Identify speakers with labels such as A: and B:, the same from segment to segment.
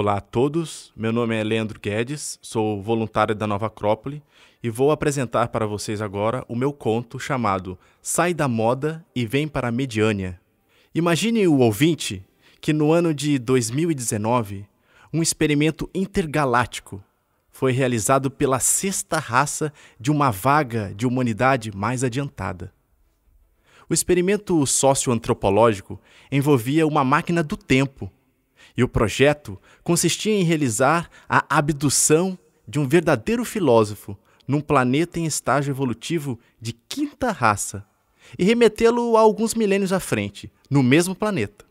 A: Olá a todos, meu nome é Leandro Guedes, sou voluntário da Nova Acrópole e vou apresentar para vocês agora o meu conto chamado Sai da Moda e Vem para a Mediânia. Imagine o ouvinte que no ano de 2019, um experimento intergaláctico foi realizado pela sexta raça de uma vaga de humanidade mais adiantada. O experimento socioantropológico envolvia uma máquina do tempo e o projeto consistia em realizar a abdução de um verdadeiro filósofo num planeta em estágio evolutivo de quinta raça e remetê-lo a alguns milênios à frente, no mesmo planeta.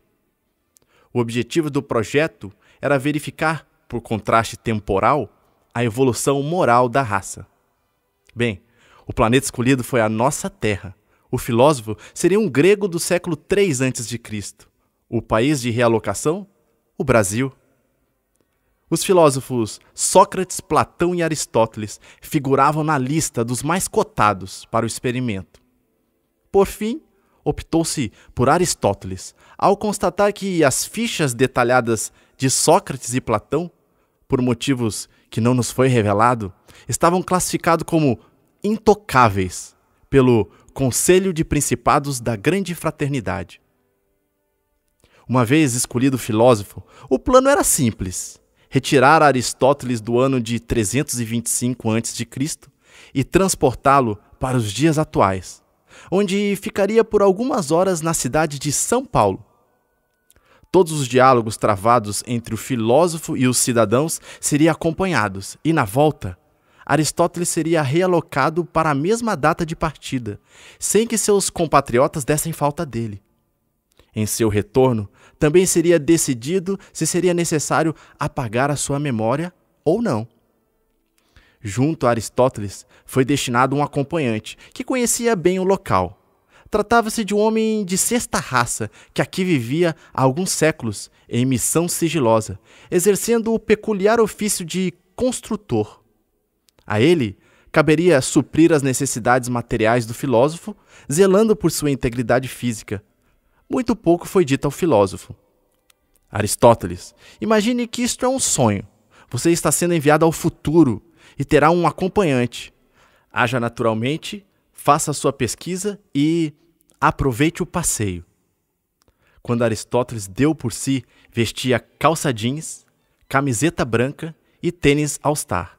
A: O objetivo do projeto era verificar, por contraste temporal, a evolução moral da raça. Bem, o planeta escolhido foi a nossa Terra. O filósofo seria um grego do século 3 a.C. O país de realocação o Brasil. Os filósofos Sócrates, Platão e Aristóteles figuravam na lista dos mais cotados para o experimento. Por fim, optou-se por Aristóteles, ao constatar que as fichas detalhadas de Sócrates e Platão, por motivos que não nos foi revelado, estavam classificados como intocáveis pelo Conselho de Principados da Grande Fraternidade. Uma vez escolhido filósofo, o plano era simples: retirar Aristóteles do ano de 325 a.C. e transportá-lo para os dias atuais, onde ficaria por algumas horas na cidade de São Paulo. Todos os diálogos travados entre o filósofo e os cidadãos seriam acompanhados, e na volta, Aristóteles seria realocado para a mesma data de partida, sem que seus compatriotas dessem falta dele. Em seu retorno, também seria decidido se seria necessário apagar a sua memória ou não. Junto a Aristóteles, foi destinado um acompanhante que conhecia bem o local. Tratava-se de um homem de sexta raça que aqui vivia há alguns séculos em missão sigilosa, exercendo o peculiar ofício de construtor. A ele caberia suprir as necessidades materiais do filósofo, zelando por sua integridade física, muito pouco foi dito ao filósofo. Aristóteles, imagine que isto é um sonho. Você está sendo enviado ao futuro e terá um acompanhante. Haja naturalmente, faça sua pesquisa e aproveite o passeio. Quando Aristóteles deu por si, vestia calça jeans, camiseta branca e tênis All-Star.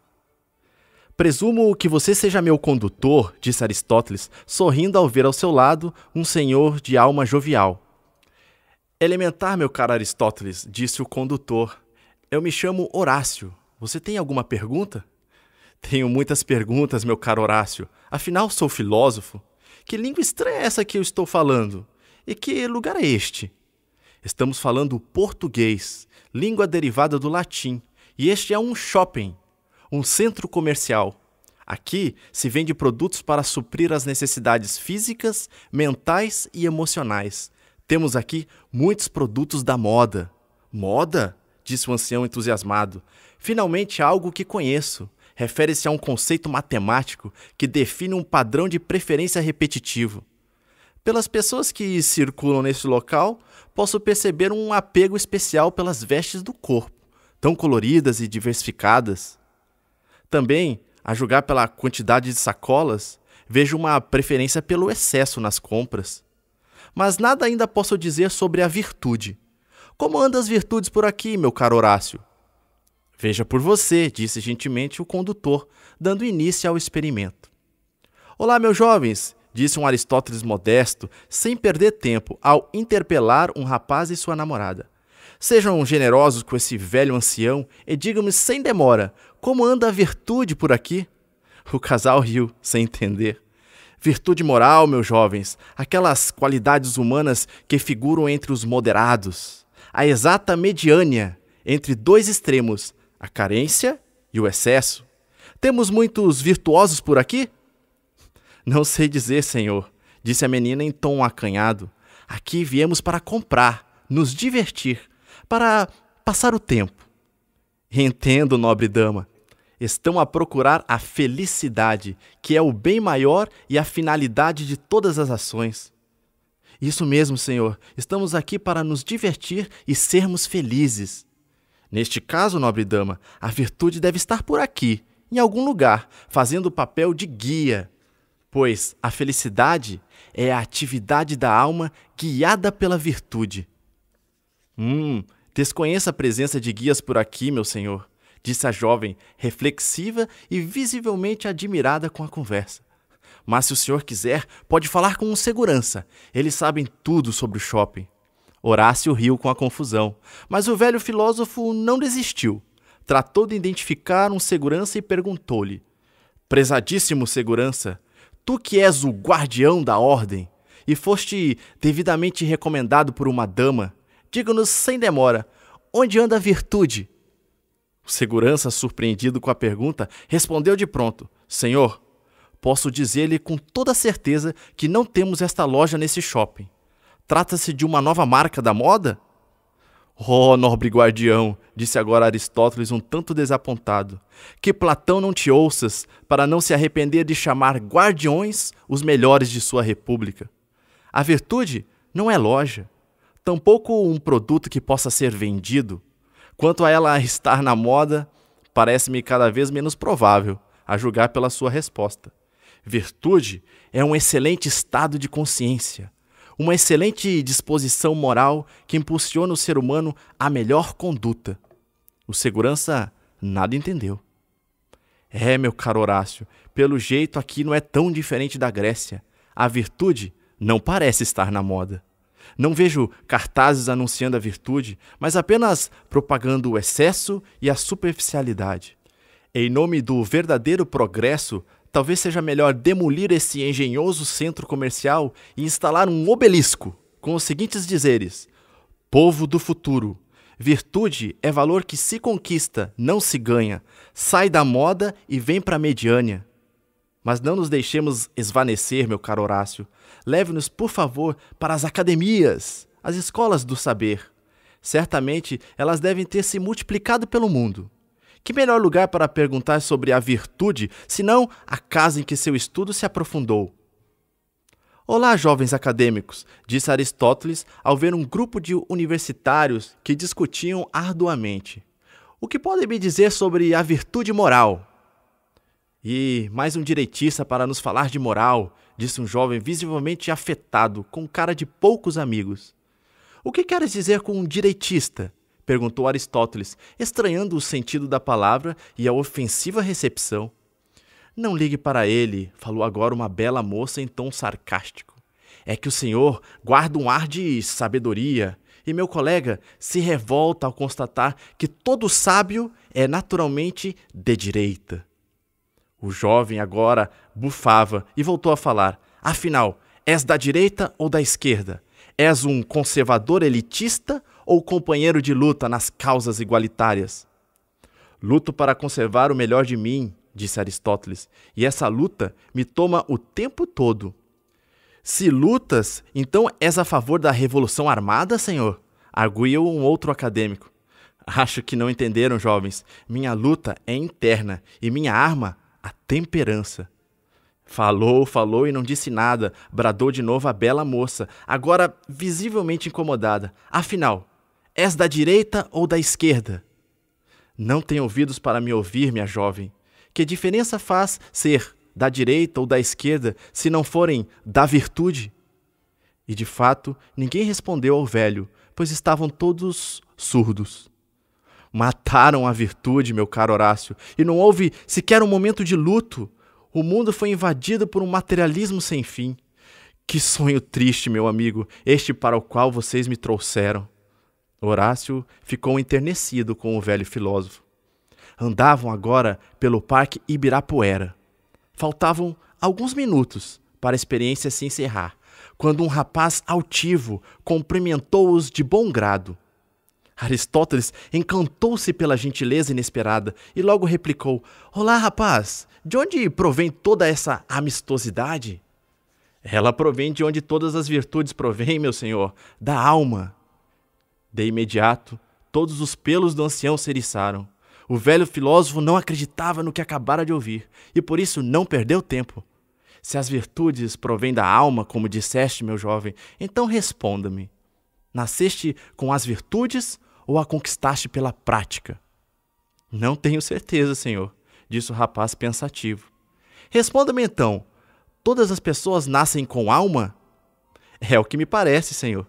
A: Presumo que você seja meu condutor, disse Aristóteles, sorrindo ao ver ao seu lado um senhor de alma jovial. Elementar, meu caro Aristóteles, disse o condutor. Eu me chamo Horácio. Você tem alguma pergunta? Tenho muitas perguntas, meu caro Horácio. Afinal, sou filósofo. Que língua estranha é essa que eu estou falando? E que lugar é este? Estamos falando português, língua derivada do latim, e este é um shopping, um centro comercial. Aqui se vende produtos para suprir as necessidades físicas, mentais e emocionais. Temos aqui muitos produtos da moda. Moda? disse o ancião entusiasmado. Finalmente algo que conheço. Refere-se a um conceito matemático que define um padrão de preferência repetitivo. Pelas pessoas que circulam nesse local, posso perceber um apego especial pelas vestes do corpo, tão coloridas e diversificadas. Também, a julgar pela quantidade de sacolas, vejo uma preferência pelo excesso nas compras. Mas nada ainda posso dizer sobre a virtude. Como andam as virtudes por aqui, meu caro Horácio? Veja por você, disse gentilmente o condutor, dando início ao experimento. Olá, meus jovens, disse um Aristóteles modesto, sem perder tempo, ao interpelar um rapaz e sua namorada. Sejam generosos com esse velho ancião e digam-me sem demora como anda a virtude por aqui. O casal riu, sem entender. Virtude moral, meus jovens, aquelas qualidades humanas que figuram entre os moderados, a exata mediânia entre dois extremos, a carência e o excesso. Temos muitos virtuosos por aqui? Não sei dizer, senhor, disse a menina em tom acanhado. Aqui viemos para comprar, nos divertir para passar o tempo. Entendo, nobre dama. Estão a procurar a felicidade, que é o bem maior e a finalidade de todas as ações. Isso mesmo, Senhor. Estamos aqui para nos divertir e sermos felizes. Neste caso, nobre dama, a virtude deve estar por aqui, em algum lugar, fazendo o papel de guia, pois a felicidade é a atividade da alma guiada pela virtude. Hum, Desconheça a presença de guias por aqui, meu senhor, disse a jovem, reflexiva e visivelmente admirada com a conversa. Mas se o senhor quiser, pode falar com um segurança. Eles sabem tudo sobre o shopping. Horácio riu com a confusão, mas o velho filósofo não desistiu. Tratou de identificar um segurança e perguntou-lhe: Prezadíssimo segurança, tu que és o guardião da ordem e foste devidamente recomendado por uma dama, Diga-nos sem demora: onde anda a virtude? O segurança, surpreendido com a pergunta, respondeu de pronto: Senhor, posso dizer-lhe com toda certeza que não temos esta loja nesse shopping. Trata-se de uma nova marca da moda? Oh, nobre guardião, disse agora Aristóteles um tanto desapontado, que Platão não te ouças para não se arrepender de chamar guardiões os melhores de sua república. A virtude não é loja, Tampouco um produto que possa ser vendido. Quanto a ela estar na moda, parece-me cada vez menos provável, a julgar pela sua resposta. Virtude é um excelente estado de consciência, uma excelente disposição moral que impulsiona o ser humano à melhor conduta. O segurança nada entendeu. É, meu caro Horácio, pelo jeito aqui não é tão diferente da Grécia. A virtude não parece estar na moda. Não vejo cartazes anunciando a virtude, mas apenas propagando o excesso e a superficialidade. Em nome do verdadeiro progresso, talvez seja melhor demolir esse engenhoso centro comercial e instalar um obelisco com os seguintes dizeres: Povo do futuro. Virtude é valor que se conquista, não se ganha. Sai da moda e vem para a mediânia. Mas não nos deixemos esvanecer, meu caro Horácio. Leve-nos, por favor, para as academias, as escolas do saber. Certamente elas devem ter se multiplicado pelo mundo. Que melhor lugar para perguntar sobre a virtude, senão a casa em que seu estudo se aprofundou? Olá, jovens acadêmicos, disse Aristóteles ao ver um grupo de universitários que discutiam arduamente. O que podem me dizer sobre a virtude moral? E mais um direitista para nos falar de moral, disse um jovem visivelmente afetado, com cara de poucos amigos. O que queres dizer com um direitista? perguntou Aristóteles, estranhando o sentido da palavra e a ofensiva recepção. Não ligue para ele, falou agora uma bela moça em tom sarcástico. É que o senhor guarda um ar de sabedoria, e meu colega se revolta ao constatar que todo sábio é naturalmente de direita. O jovem agora bufava e voltou a falar. Afinal, és da direita ou da esquerda? És um conservador elitista ou companheiro de luta nas causas igualitárias? Luto para conservar o melhor de mim, disse Aristóteles, e essa luta me toma o tempo todo. Se lutas, então és a favor da revolução armada, senhor? arguiu um outro acadêmico. Acho que não entenderam, jovens. Minha luta é interna e minha arma a temperança. Falou, falou e não disse nada, bradou de novo a bela moça, agora visivelmente incomodada. Afinal, és da direita ou da esquerda? Não tem ouvidos para me ouvir, minha jovem. Que diferença faz ser da direita ou da esquerda se não forem da virtude? E de fato, ninguém respondeu ao velho, pois estavam todos surdos. Mataram a virtude, meu caro Horácio, e não houve sequer um momento de luto. O mundo foi invadido por um materialismo sem fim. Que sonho triste, meu amigo, este para o qual vocês me trouxeram. Horácio ficou enternecido com o velho filósofo. Andavam agora pelo Parque Ibirapuera. Faltavam alguns minutos para a experiência se encerrar, quando um rapaz altivo cumprimentou-os de bom grado. Aristóteles encantou-se pela gentileza inesperada e logo replicou: Olá, rapaz, de onde provém toda essa amistosidade? Ela provém de onde todas as virtudes provêm, meu senhor, da alma. De imediato, todos os pelos do ancião se eriçaram. O velho filósofo não acreditava no que acabara de ouvir e por isso não perdeu tempo. Se as virtudes provêm da alma, como disseste, meu jovem, então responda-me: nasceste com as virtudes ou a conquistaste pela prática? Não tenho certeza, senhor, disse o rapaz pensativo. Responda-me então: todas as pessoas nascem com alma? É o que me parece, senhor.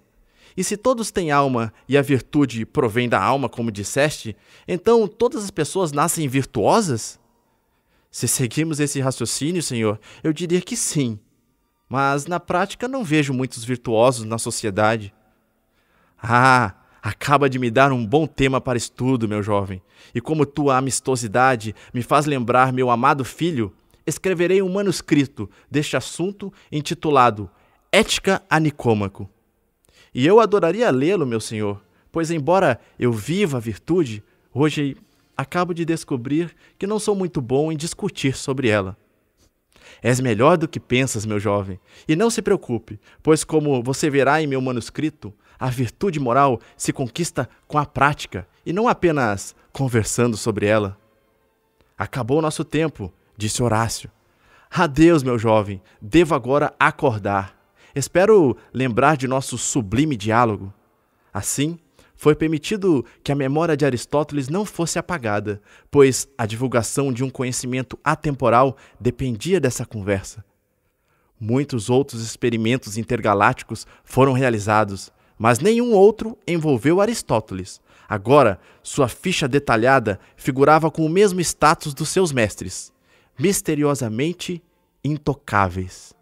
A: E se todos têm alma e a virtude provém da alma, como disseste, então todas as pessoas nascem virtuosas? Se seguimos esse raciocínio, senhor, eu diria que sim. Mas na prática não vejo muitos virtuosos na sociedade. Ah, Acaba de me dar um bom tema para estudo, meu jovem. E como tua amistosidade me faz lembrar meu amado filho, escreverei um manuscrito deste assunto intitulado Ética a Nicômaco. E eu adoraria lê-lo, meu senhor, pois embora eu viva a virtude, hoje acabo de descobrir que não sou muito bom em discutir sobre ela. És melhor do que pensas, meu jovem. E não se preocupe, pois, como você verá em meu manuscrito, a virtude moral se conquista com a prática e não apenas conversando sobre ela. Acabou o nosso tempo, disse Horácio. Adeus, meu jovem, devo agora acordar. Espero lembrar de nosso sublime diálogo. Assim, foi permitido que a memória de Aristóteles não fosse apagada, pois a divulgação de um conhecimento atemporal dependia dessa conversa. Muitos outros experimentos intergalácticos foram realizados, mas nenhum outro envolveu Aristóteles. Agora, sua ficha detalhada figurava com o mesmo status dos seus mestres misteriosamente intocáveis.